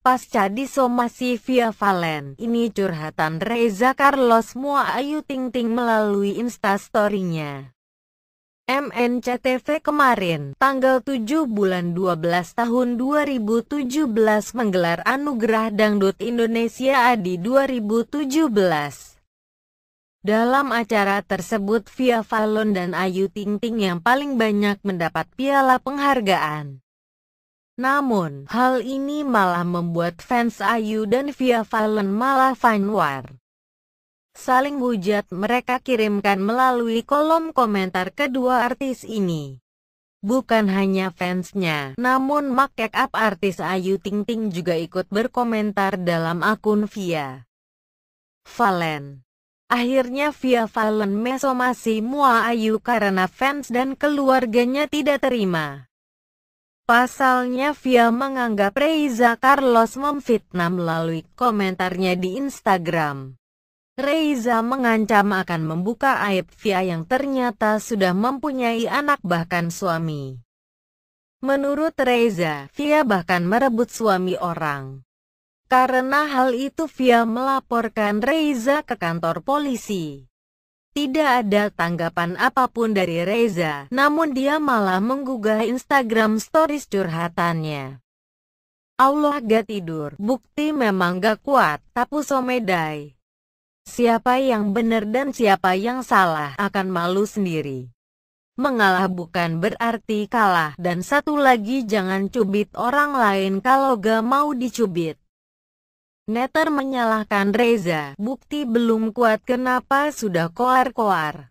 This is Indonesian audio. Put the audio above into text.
Pasca disomasi via Valen, ini curhatan Reza Carlos Mua Ayu Ting Ting melalui instastorynya. MNCTV kemarin, tanggal 7 bulan 12 tahun 2017 menggelar Anugerah Dangdut Indonesia ADI 2017. Dalam acara tersebut Via Valen dan Ayu Ting Ting yang paling banyak mendapat piala penghargaan. Namun, hal ini malah membuat fans Ayu dan Via Valen malah fine war. Saling hujat mereka kirimkan melalui kolom komentar kedua artis ini. Bukan hanya fansnya, namun make up artis Ayu Ting Ting juga ikut berkomentar dalam akun Via Valen. Akhirnya Via Valen mesomasi mua Ayu karena fans dan keluarganya tidak terima. Pasalnya Via menganggap Reza Carlos memfitnah melalui komentarnya di Instagram. Reza mengancam akan membuka aib Via yang ternyata sudah mempunyai anak bahkan suami. Menurut Reza, Via bahkan merebut suami orang. Karena hal itu Via melaporkan Reza ke kantor polisi. Tidak ada tanggapan apapun dari Reza, namun dia malah menggugah Instagram stories curhatannya. Allah gak tidur, bukti memang gak kuat, tapi somedai. Siapa yang benar dan siapa yang salah akan malu sendiri. Mengalah bukan berarti kalah dan satu lagi jangan cubit orang lain kalau gak mau dicubit. Netter menyalahkan Reza. Bukti belum kuat kenapa sudah koar-koar.